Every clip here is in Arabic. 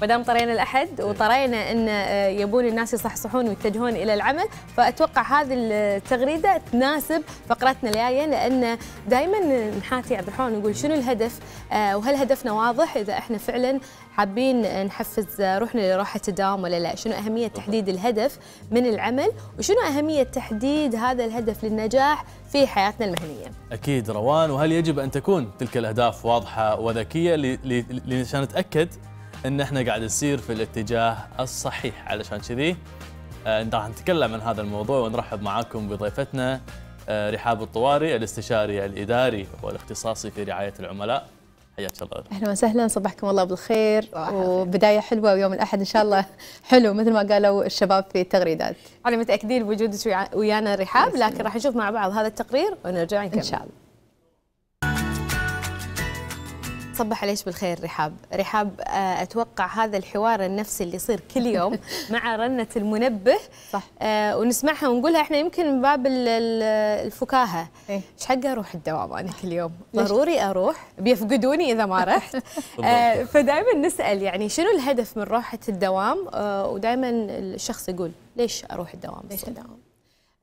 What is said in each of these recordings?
ما دام طرينا الاحد إيه. وطرينا ان آه، يبون الناس يصحصحون ويتجهون الى العمل فاتوقع هذه التغريده تناسب فقرتنا الجايه لان دائما نحاتي عبد الرحمن نقول شنو الهدف آه، وهل هدفنا واضح اذا احنا فعلا حابين نحفز روحنا لروحه الدوام ولا لا شنو اهميه تحديد الهدف من العمل وشنو اهميه تحديد هذا الهدف للنجاح في حياتنا المهنيه اكيد روان وهل يجب ان تكون تلك الاهداف واضحه وذكيه لشان نتاكد ان احنا قاعد نسير في الاتجاه الصحيح علشان كذي آه، راح نتكلم عن هذا الموضوع ونرحب معاكم بضيفتنا آه، رحاب الطواري الاستشاري الاداري والاختصاصي في رعايه العملاء حياك الله اهلا وسهلا صبحكم الله بالخير وبدايه حلوه ويوم الاحد ان شاء الله حلو مثل ما قالوا الشباب في التغريدات احنا متاكدين بوجودك ويانا رحاب لكن راح نشوف مع بعض هذا التقرير ونرجع نكمل ان شاء الله صبح عليك بالخير رحاب رحاب آه، أتوقع هذا الحوار النفسي اللي يصير كل يوم مع رنة المنبه صح أه ونسمعها ونقولها إحنا يمكن من باب الفكاهة إيه. إيش حق أروح الدوام أنا كل يوم ضروري أروح بيفقدوني إذا ما رحت أه فدائما نسأل يعني شنو الهدف من روحة الدوام أه ودائما الشخص يقول ليش أروح الدوام ليش الدوام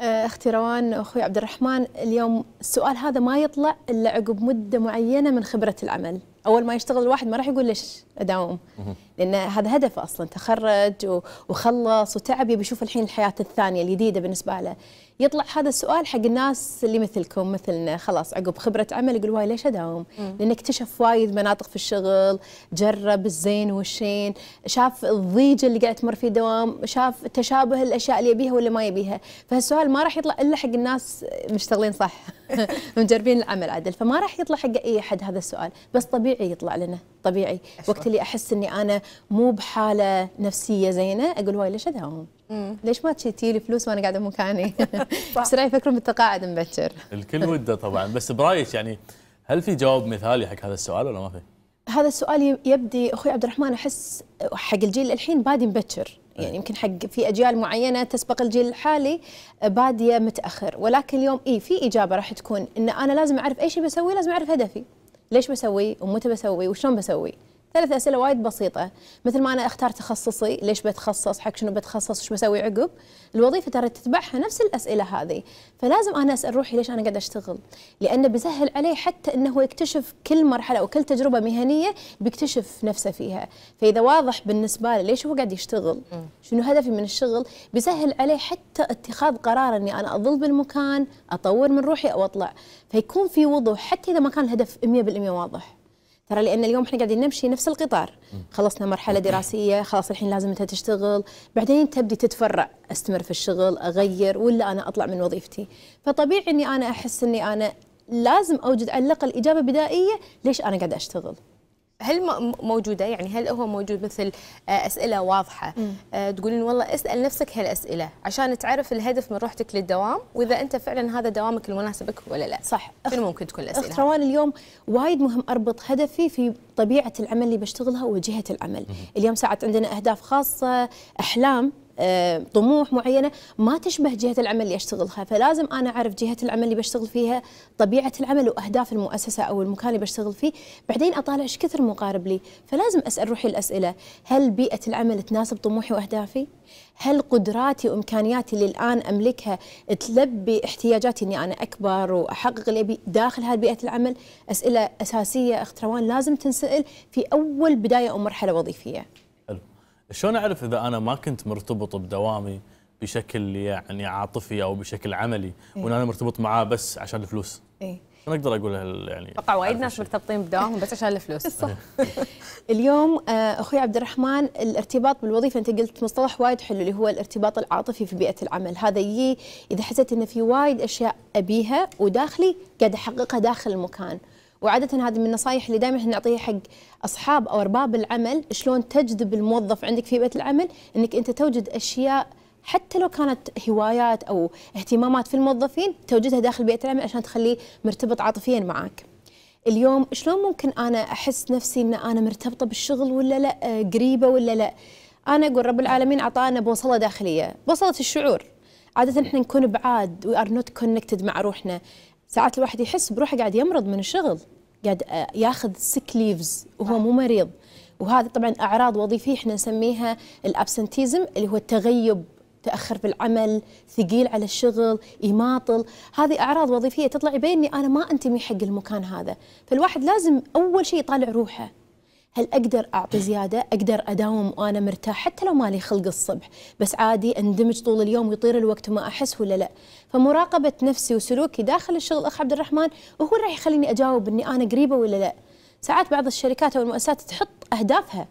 آه، اختي روان اخوي عبد الرحمن اليوم السؤال هذا ما يطلع الا عقب مده معينه من خبره العمل اول ما يشتغل الواحد ما راح يقول ليش اداوم لان هذا هدفه اصلا تخرج وخلص وتعب يبي يشوف الحين الحياه الثانيه الجديده بالنسبه له يطلع هذا السؤال حق الناس اللي مثلكم مثلنا خلاص عقب خبره عمل يقول واي ليش اداوم؟ لان اكتشف وايد مناطق في الشغل، جرب الزين والشين، شاف الضيجه اللي قاعد تمر في دوام، شاف تشابه الاشياء اللي يبيها ولا ما يبيها، فهالسؤال ما راح يطلع الا حق الناس مشتغلين صح مجربين العمل عدل، فما راح يطلع حق اي احد هذا السؤال، بس طبيعي يطلع لنا، طبيعي، أشبه. وقت اللي احس اني انا مو بحاله نفسيه زينه اقول واي ليش اداوم؟ مم. ليش ما تشتي لي فلوس وانا قاعده مكاني رايي يفكرون بالتقاعد مبكر الكل وده طبعا بس برايك يعني هل في جواب مثالي حق هذا السؤال ولا ما في هذا السؤال يبدي اخوي عبد الرحمن احس حق الجيل الحين بادي مبكر إيه. يعني يمكن حق في اجيال معينه تسبق الجيل الحالي باديه متاخر ولكن اليوم اي في اجابه راح تكون ان انا لازم اعرف اي شيء بسويه لازم اعرف هدفي ليش بسويه ومتى بسويه وشلون بسويه ثلاث اسئله وايد بسيطه مثل ما انا اختار تخصصي ليش بتخصص حق شنو بتخصص وش بسوي عقب الوظيفه ترى تتبعها نفس الاسئله هذه فلازم انا اسال روحي ليش انا قاعد اشتغل لانه بيسهل عليه حتى انه هو يكتشف كل مرحله وكل تجربه مهنيه بيكتشف نفسه فيها فاذا واضح بالنسبه له ليش هو قاعد يشتغل شنو هدفي من الشغل بيسهل عليه حتى اتخاذ قرار اني انا اظل بالمكان اطور من روحي او اطلع فيكون في وضوح حتى اذا ما كان الهدف 100% واضح ترى لان اليوم احنا قاعدين نمشي نفس القطار خلصنا مرحله دراسيه خلاص الحين لازم انت تشتغل بعدين تبدي تتفرع استمر في الشغل اغير ولا انا اطلع من وظيفتي فطبيعي اني انا احس اني انا لازم اوجد على الاقل اجابه بدائيه ليش انا قاعده اشتغل هل موجوده يعني هل هو موجود مثل آه، اسئله واضحه أه تقولين والله اسال نفسك هالاسئله عشان تعرف الهدف من روحتك للدوام واذا انت فعلا هذا دوامك المناسب لك ولا لا صح شنو ممكن تكون الاسئله اخت روان اليوم وايد مهم اربط هدفي في طبيعه العمل اللي بشتغلها وجهه العمل اليوم ساعات عندنا اهداف خاصه احلام آه، طموح معينه ما تشبه جهه العمل اللي اشتغلها فلازم انا اعرف جهه العمل اللي بشتغل فيها طبيعه العمل واهداف المؤسسه او المكان اللي بشتغل فيه بعدين اطالع ايش كثر مقارب لي فلازم اسال روحي الاسئله هل بيئه العمل تناسب طموحي واهدافي هل قدراتي وامكانياتي اللي الان املكها تلبي احتياجاتي اني انا اكبر واحقق اللي ابي داخل هذه بيئه العمل اسئله اساسيه اخت روان لازم تنسال في اول بدايه او مرحله وظيفيه شلون اعرف اذا انا ما كنت مرتبط بدوامي بشكل يعني عاطفي او بشكل عملي إيه؟ وان انا مرتبط معاه بس عشان الفلوس؟ اي شلون اقدر اقول يعني اتوقع وايد ناس مرتبطين بدوامهم بس عشان الفلوس صح إيه. اليوم آه، اخوي عبد الرحمن الارتباط بالوظيفه انت قلت مصطلح وايد حلو اللي هو الارتباط العاطفي في بيئه العمل هذا يجي اذا حسيت انه في وايد اشياء ابيها وداخلي قاعد احققها داخل المكان وعاده هذه من النصائح اللي دائما احنا نعطيها حق اصحاب او ارباب العمل شلون تجذب الموظف عندك في بيئه العمل انك انت توجد اشياء حتى لو كانت هوايات او اهتمامات في الموظفين توجدها داخل بيئه العمل عشان تخليه مرتبط عاطفيا معك. اليوم شلون ممكن انا احس نفسي ان انا مرتبطه بالشغل ولا لا قريبه ولا لا؟ انا اقول رب العالمين اعطانا بوصله داخليه، بوصله الشعور. عاده احنا نكون بعاد وي ار نوت كونكتد مع روحنا، ساعات الواحد يحس بروحه قاعد يمرض من الشغل قاعد آه، ياخذ سك ليفز وهو مو مريض وهذا طبعا اعراض وظيفيه احنا نسميها الابسنتيزم اللي هو التغيب تاخر في العمل ثقيل على الشغل يماطل هذه اعراض وظيفيه تطلع يبين اني انا ما انتمي حق المكان هذا فالواحد لازم اول شيء يطالع روحه هل اقدر اعطي زياده؟ اقدر اداوم وانا مرتاح حتى لو مالي خلق الصبح، بس عادي اندمج طول اليوم ويطير الوقت وما احس ولا لا؟ فمراقبه نفسي وسلوكي داخل الشغل اخ عبد الرحمن هو اللي راح يخليني اجاوب اني انا قريبه ولا لا؟ ساعات بعض الشركات او المؤسسات تحط اهدافها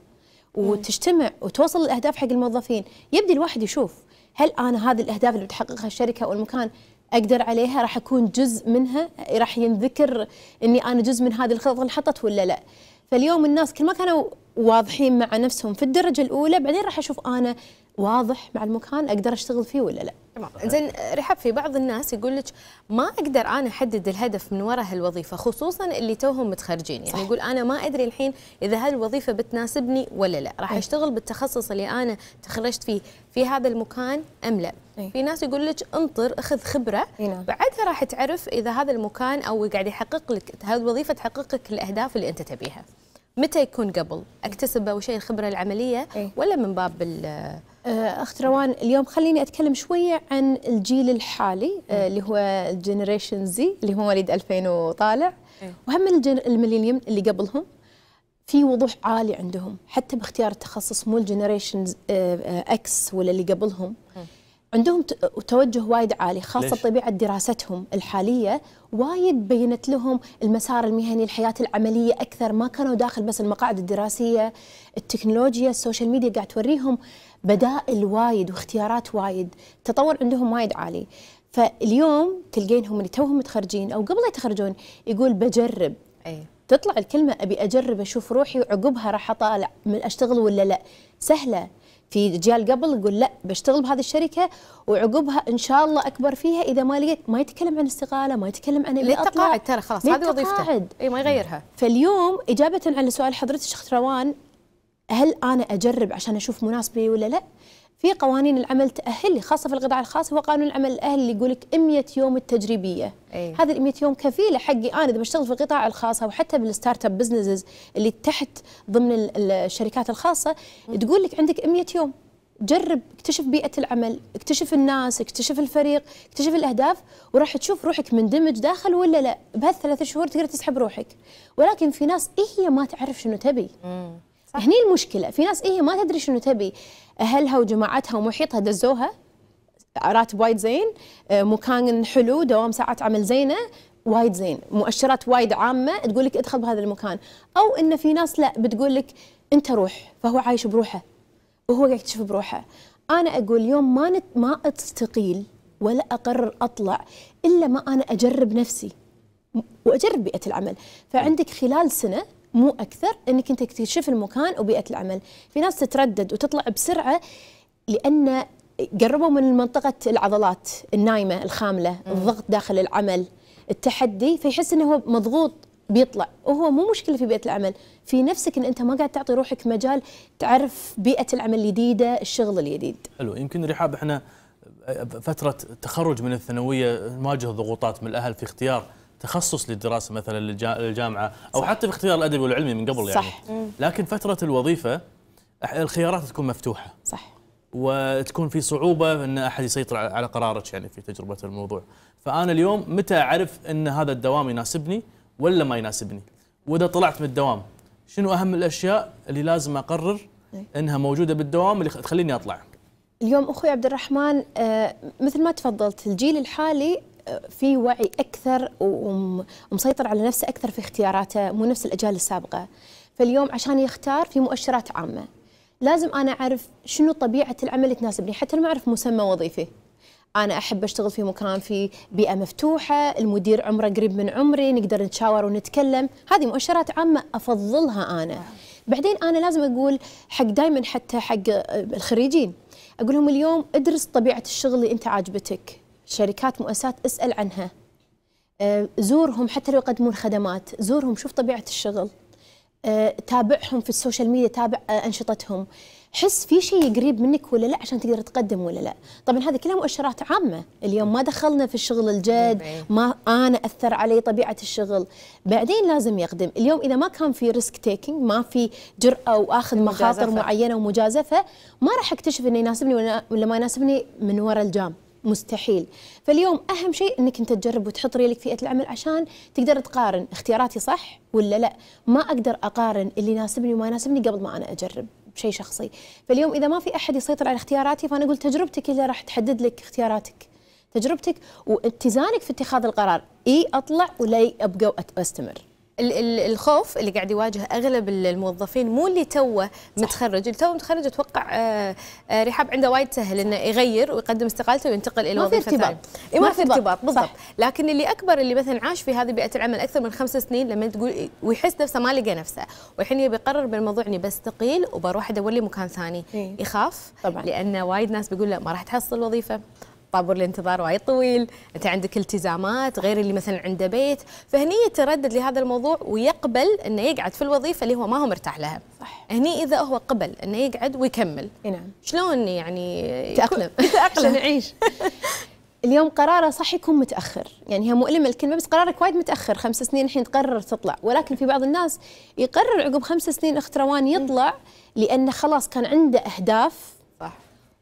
وتجتمع وتوصل الاهداف حق الموظفين، يبدي الواحد يشوف هل انا هذه الاهداف اللي بتحققها الشركه او المكان اقدر عليها راح اكون جزء منها راح ينذكر اني انا جزء من هذه الخطه اللي حطت ولا لا فاليوم الناس كل ما كانوا واضحين مع نفسهم في الدرجه الاولى بعدين راح اشوف انا واضح مع المكان اقدر اشتغل فيه ولا لا تمام زين رحب في بعض الناس يقول لك ما اقدر انا احدد الهدف من وراء هالوظيفه خصوصا اللي توهم متخرجين يعني صح. يقول انا ما ادري الحين اذا هالوظيفه بتناسبني ولا لا راح اشتغل بالتخصص اللي انا تخرجت فيه في هذا المكان ام لا إيه؟ في ناس يقول لك انطر اخذ خبره إينا. نعم. بعدها راح تعرف اذا هذا المكان او قاعد يحقق لك هذه الوظيفه تحقق لك الاهداف اللي انت تبيها متى يكون قبل اكتسب اول شيء الخبره العمليه إيه؟ ولا من باب آه، اخت روان اليوم خليني اتكلم شويه عن الجيل الحالي إيه؟ اللي هو الجنريشن زي اللي هو مواليد 2000 وطالع إيه؟ وهم الميلينيوم اللي قبلهم في وضوح عالي عندهم حتى باختيار التخصص مو الجنريشن اكس آه، ولا اللي قبلهم إيه؟ عندهم توجه وايد عالي خاصه ليش؟ طبيعه دراستهم الحاليه وايد بينت لهم المسار المهني الحياه العمليه اكثر ما كانوا داخل بس المقاعد الدراسيه التكنولوجيا السوشيال ميديا قاعد توريهم بدائل وايد واختيارات وايد تطور عندهم وايد عالي فاليوم تلقينهم اللي توهم متخرجين او قبل يتخرجون يقول بجرب أي. تطلع الكلمه ابي اجرب اشوف روحي وعقبها راح اطالع من اشتغل ولا لا سهله في جيال قبل يقول لا بشتغل بهذه الشركه وعقبها ان شاء الله اكبر فيها اذا ما لقيت ما يتكلم عن استقاله ما يتكلم عن اللي تقاعد ترى خلاص هذه وظيفته اي ما يغيرها فاليوم اجابه على سؤال حضرتك اخت روان هل انا اجرب عشان اشوف مناسبي ولا لا؟ في قوانين العمل تأهل خاصة في القطاع الخاص هو قانون العمل الأهلي اللي يقول لك 100 يوم التجريبية أي. هذه ال 100 يوم كفيلة حقي أنا إذا بشتغل في القطاع الخاص أو حتى بالستارت اب بزنسز اللي تحت ضمن الشركات الخاصة م. تقول لك عندك 100 يوم جرب اكتشف بيئة العمل اكتشف الناس اكتشف الفريق اكتشف الأهداف وراح تشوف روحك مندمج داخل ولا لا بهالثلاث شهور تقدر تسحب روحك ولكن في ناس إيه ما تعرف شنو تبي مم. هني المشكلة في ناس إيه ما تدري شنو تبي اهلها وجماعتها ومحيطها دزوها راتب وايد زين آه، مكان حلو دوام ساعات عمل زينه وايد زين مؤشرات وايد عامه تقول لك ادخل بهذا المكان او ان في ناس لا بتقول لك انت روح فهو عايش بروحه وهو قاعد يكتشف بروحه انا اقول يوم ما نت ما استقيل ولا اقرر اطلع الا ما انا اجرب نفسي واجرب بيئه العمل فعندك خلال سنه مو اكثر انك انت تكتشف المكان وبيئه العمل في ناس تتردد وتطلع بسرعه لان قربوا من منطقه العضلات النايمه الخامله م. الضغط داخل العمل التحدي فيحس انه هو مضغوط بيطلع وهو مو مشكله في بيئه العمل في نفسك ان انت ما قاعد تعطي روحك مجال تعرف بيئه العمل الجديده الشغل الجديد حلو يمكن رحاب احنا فتره تخرج من الثانويه نواجه ضغوطات من الاهل في اختيار تخصص للدراسه مثلا للجامعه او صح. حتى في اختيار الادبي والعلمي من قبل يعني. صح. يعني لكن فتره الوظيفه الخيارات تكون مفتوحه صح وتكون في صعوبه ان احد يسيطر على قرارك يعني في تجربه الموضوع فانا اليوم متى اعرف ان هذا الدوام يناسبني ولا ما يناسبني واذا طلعت من الدوام شنو اهم الاشياء اللي لازم اقرر إيه. انها موجوده بالدوام اللي تخليني اطلع اليوم اخوي عبد الرحمن آه، مثل ما تفضلت الجيل الحالي في وعي اكثر ومسيطر على نفسه اكثر في اختياراته مو نفس الاجيال السابقه فاليوم عشان يختار في مؤشرات عامه لازم انا اعرف شنو طبيعه العمل اللي تناسبني حتى لو ما اعرف مسمى وظيفي انا احب اشتغل في مكان في بيئه مفتوحه المدير عمره قريب من عمري نقدر نتشاور ونتكلم هذه مؤشرات عامه افضلها انا بعدين انا لازم اقول حق دائما حتى حق الخريجين اقول لهم اليوم ادرس طبيعه الشغل اللي انت عاجبتك شركات مؤسسات اسال عنها آه، زورهم حتى لو يقدمون خدمات زورهم شوف طبيعه الشغل آه، تابعهم في السوشيال ميديا تابع آه، انشطتهم حس في شيء قريب منك ولا لا عشان تقدر تقدم ولا لا طبعا هذا كلها مؤشرات عامه اليوم ما دخلنا في الشغل الجاد إيه. ما انا اثر علي طبيعه الشغل بعدين لازم يقدم اليوم اذا ما كان في ريسك تيكينج ما في جراه واخذ مخاطر معينه ومجازفه ما راح اكتشف انه يناسبني ولا ما يناسبني من وراء الجام مستحيل فاليوم اهم شيء انك انت تجرب وتحط ريلك في العمل عشان تقدر تقارن اختياراتي صح ولا لا ما اقدر اقارن اللي يناسبني وما يناسبني قبل ما انا اجرب بشيء شخصي فاليوم اذا ما في احد يسيطر على اختياراتي فانا اقول تجربتك اللي راح تحدد لك اختياراتك تجربتك واتزانك في اتخاذ القرار اي اطلع ولا ابقى واستمر الخوف اللي قاعد يواجه اغلب الموظفين مو اللي توه متخرج، اللي توه متخرج اتوقع آه، آه، رحاب عنده وايد سهل انه يغير ويقدم استقالته وينتقل الى وظيفه ثانيه. إيه، ما في ارتباط ما في ارتباط بالضبط، لكن اللي اكبر اللي مثلا عاش في هذه بيئه العمل اكثر من خمس سنين لما تقول ويحس نفسه ما لقى نفسه، والحين يبي يقرر بالموضوع اني بستقيل وبروح ادور لي مكان ثاني، إيه؟ يخاف طبعا لان وايد ناس بيقول له ما راح تحصل وظيفه، طابور الانتظار وايد طويل انت عندك التزامات غير اللي مثلا عنده بيت فهني يتردد لهذا الموضوع ويقبل انه يقعد في الوظيفه اللي هو ما هو مرتاح لها صح هني اذا هو قبل انه يقعد ويكمل نعم شلون يعني يتاقلم يتاقلم يعيش اليوم قراره صح يكون متاخر يعني هي مؤلمه الكلمه بس قرارك وايد متاخر خمس سنين الحين تقرر تطلع ولكن في بعض الناس يقرر عقب خمس سنين اخت روان يطلع لانه خلاص كان عنده اهداف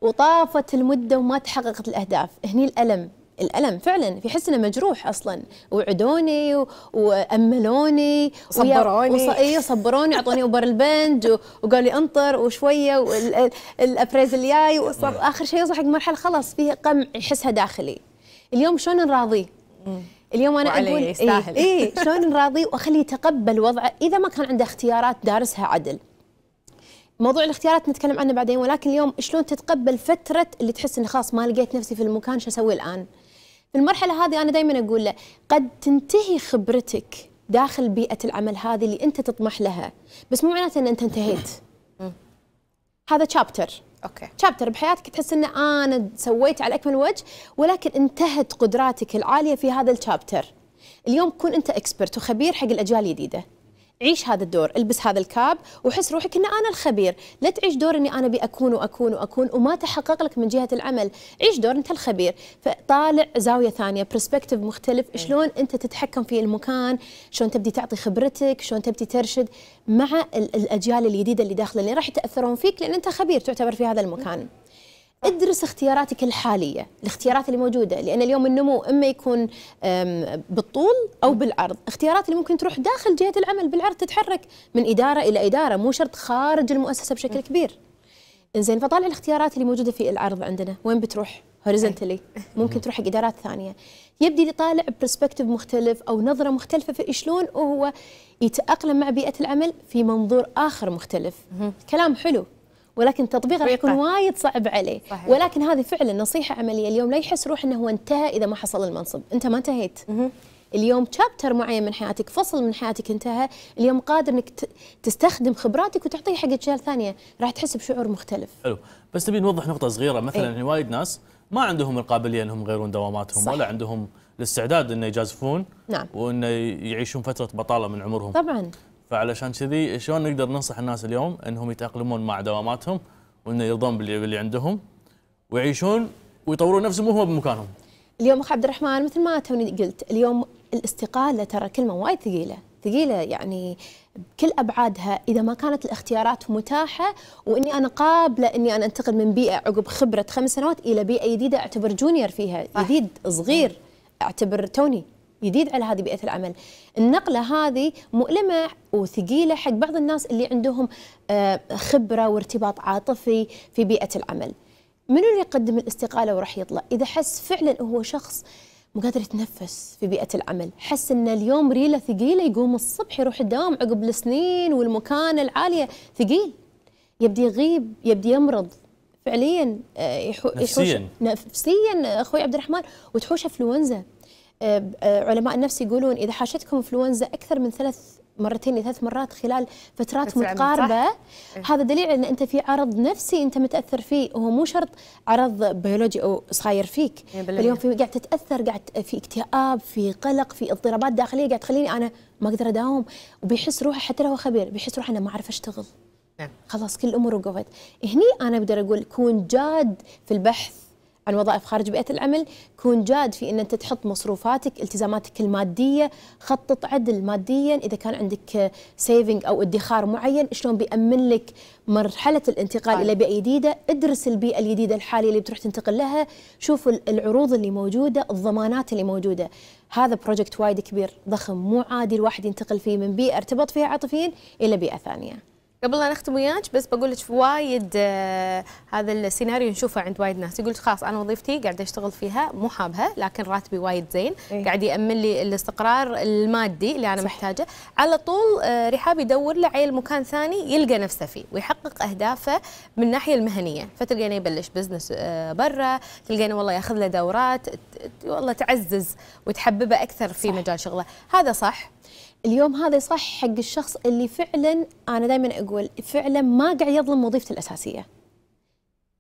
وطافت المده وما تحققت الاهداف هني الالم الالم فعلا في حسنا انه مجروح اصلا وعدوني و... واملوني صبروني وص... اي صبروني اعطوني اوبر البند و... وقالوا لي انطر وشويه والابريز وال... الجاي وصار نعم. اخر شيء يوصل حق مرحله خلاص فيه قمع يحسها داخلي اليوم شلون نراضيه اليوم انا اقول اي إيه, إيه شلون نراضيه واخليه يتقبل وضعه اذا ما كان عنده اختيارات دارسها عدل موضوع الاختيارات نتكلم عنه بعدين ولكن اليوم شلون تتقبل فتره اللي تحس ان خلاص ما لقيت نفسي في المكان شو اسوي الان في المرحله هذه انا دائما اقول له قد تنتهي خبرتك داخل بيئه العمل هذه اللي انت تطمح لها بس مو معناته ان انت انتهيت هذا تشابتر اوكي تشابتر بحياتك تحس ان آه، انا سويت على اكمل وجه ولكن انتهت قدراتك العاليه في هذا التشابتر اليوم كن انت اكسبرت وخبير حق الاجيال الجديده عيش هذا الدور البس هذا الكاب وحس روحك ان انا الخبير لا تعيش دور اني انا ابي اكون واكون واكون وما تحقق لك من جهه العمل عيش دور انت الخبير فطالع زاويه ثانيه برسبكتيف مختلف إيه. شلون انت تتحكم في المكان شلون تبدي تعطي خبرتك شلون تبدي ترشد مع الاجيال الجديده اللي داخله اللي راح يتاثرون فيك لان انت خبير تعتبر في هذا المكان ادرس اختياراتك الحاليه الاختيارات اللي موجوده لان اليوم النمو اما يكون بالطول او بالعرض اختيارات اللي ممكن تروح داخل جهه العمل بالعرض تتحرك من اداره الى اداره مو شرط خارج المؤسسه بشكل كبير انزين فطالع الاختيارات اللي موجوده في العرض عندنا وين بتروح هوريزنتلي ممكن تروح حق ادارات ثانيه يبدي يطالع طالع برسبكتيف مختلف او نظره مختلفه في شلون وهو يتاقلم مع بيئه العمل في منظور اخر مختلف كلام حلو ولكن تطبيقه راح يكون وايد صعب عليه صحيح. ولكن هذه فعلا نصيحه عمليه اليوم لا يحس روح انه هو انتهى اذا ما حصل المنصب انت ما انتهيت اليوم تشابتر معين من حياتك فصل من حياتك انتهى اليوم قادر انك تستخدم خبراتك وتعطيه حق اجيال ثانيه راح تحس بشعور مختلف حلو بس نبي نوضح نقطه صغيره مثلا ايه؟ يعني وايد ناس ما عندهم القابليه انهم يغيرون دواماتهم صح. ولا عندهم الاستعداد انه يجازفون نعم وانه يعيشون فتره بطاله من عمرهم طبعا فعلشان كذي شلون نقدر ننصح الناس اليوم انهم يتاقلمون مع دواماتهم وانه يرضون باللي, عندهم ويعيشون ويطورون نفسهم وهم بمكانهم. اليوم اخ عبد الرحمن مثل ما توني قلت اليوم الاستقاله ترى كلمه وايد ثقيله، ثقيله يعني بكل ابعادها اذا ما كانت الاختيارات متاحه واني انا قابله اني انا انتقل من بيئه عقب خبره خمس سنوات الى بيئه جديده اعتبر جونيور فيها، جديد صغير اعتبر توني جديد على هذه بيئه العمل النقله هذه مؤلمه وثقيله حق بعض الناس اللي عندهم آه، خبره وارتباط عاطفي في بيئه العمل من اللي يقدم الاستقاله وراح يطلع اذا حس فعلا هو شخص مو قادر يتنفس في بيئه العمل حس ان اليوم ريله ثقيله يقوم الصبح يروح الدوام عقب السنين والمكان العاليه ثقيل يبدي يغيب يبدي يمرض فعليا آه، يحوش نفسيا نفسيا اخوي عبد الرحمن وتحوش انفلونزا آه، علماء النفس يقولون اذا حاشتكم انفلونزا اكثر من ثلاث مرتين ثلاث مرات خلال فترات متقاربه إيه. هذا دليل ان انت في عرض نفسي انت متاثر فيه وهو مو شرط عرض بيولوجي او صاير فيك إيه، اليوم في قاعد تتاثر قاعد في اكتئاب في قلق في اضطرابات داخليه قاعد تخليني انا ما اقدر اداوم وبيحس روحه حتى لو خبير بيحس روحه انا ما اعرف اشتغل نعم. خلاص كل الامور وقفت هني انا بقدر اقول كون جاد في البحث عن وظائف خارج بيئه العمل كون جاد في ان انت تحط مصروفاتك التزاماتك الماديه خطط عدل ماديا اذا كان عندك سيفنج او ادخار معين شلون بيامن لك مرحله الانتقال الى بيئه جديده ادرس البيئه الجديده الحاليه اللي بتروح تنتقل لها شوف العروض اللي موجوده الضمانات اللي موجوده هذا بروجكت وايد كبير ضخم مو عادي الواحد ينتقل فيه من بيئه ارتبط فيها عاطفيا الى بيئه ثانيه قبل لا نختم وياك بس بقول لك وايد آه هذا السيناريو نشوفه عند وايد ناس يقول خلاص انا وظيفتي قاعده اشتغل فيها مو حابها لكن راتبي وايد زين إيه؟ قاعد يامن لي الاستقرار المادي اللي انا صح. محتاجه على طول آه رحاب يدور له عيل مكان ثاني يلقى نفسه فيه ويحقق اهدافه من الناحيه المهنيه فتلقينه يبلش بزنس آه برا تلقينه والله ياخذ له دورات والله تعزز وتحببه اكثر في صح. مجال شغله هذا صح اليوم هذا يصح حق الشخص اللي فعلا انا دائما اقول فعلا ما قاعد يظلم وظيفته الاساسيه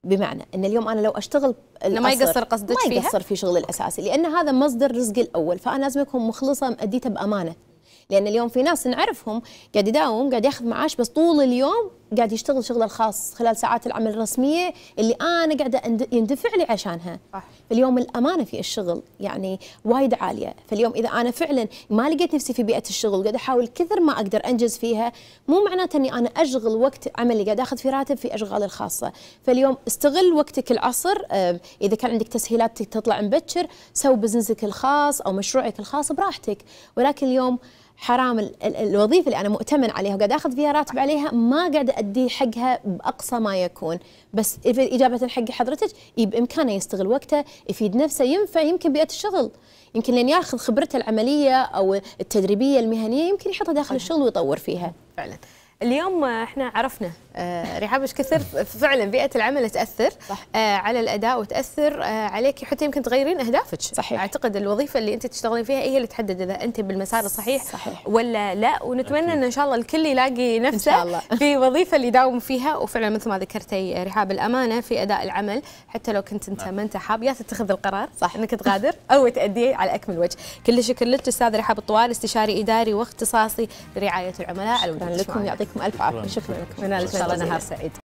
بمعنى ان اليوم انا لو اشتغل ما يقصر قصدك ما يقصر في شغلي الاساسي لان هذا مصدر رزقي الاول فانا لازم اكون مخلصه ماديته بامانه لان اليوم في ناس نعرفهم قاعد يداوم قاعد ياخذ معاش بس طول اليوم قاعد يشتغل شغله الخاص خلال ساعات العمل الرسميه اللي انا قاعده يندفع لي عشانها صح. اليوم الامانه في الشغل يعني وايد عاليه فاليوم اذا انا فعلا ما لقيت نفسي في بيئه الشغل قاعده احاول كثر ما اقدر انجز فيها مو معناته اني انا اشغل وقت عملي قاعد اخذ في راتب في اشغالي الخاصه فاليوم استغل وقتك العصر اذا كان عندك تسهيلات تطلع مبكر سوي بزنسك الخاص او مشروعك الخاص براحتك ولكن اليوم حرام الوظيفه اللي انا مؤتمن عليها وقاعد اخذ فيها راتب عليها ما قاعد أدي حقها بأقصى ما يكون بس إجابة حق حضرتك بإمكانه يستغل وقته يفيد نفسه ينفع يمكن بيئة الشغل يمكن لين ياخذ خبرته العملية أو التدريبية المهنية يمكن يحطها داخل الشغل ويطور فيها فعلا اليوم احنا عرفنا آه رحاب ايش كثر فعلا بيئه العمل تاثر آه على الاداء وتاثر آه عليك حتى يمكن تغيرين اهدافك صحيح. اعتقد الوظيفه اللي انت تشتغلين فيها هي اللي تحدد اذا انت بالمسار الصحيح صحيح. ولا لا ونتمنى ان ان شاء الله الكل يلاقي نفسه إن شاء الله. في وظيفه اللي يداوم فيها وفعلا مثل ما ذكرتي رحاب الامانه في اداء العمل حتى لو كنت انت نعم. ما انت حاب يا تتخذ القرار صح انك تغادر او تاديه على اكمل وجه كل شكر لك استاذ رحاب الطوال استشاري اداري واختصاصي برعايه العملاء على لكم يعطيك يعطيكم الف عافيه شكرا لكم ان شاء الله نهار سعيد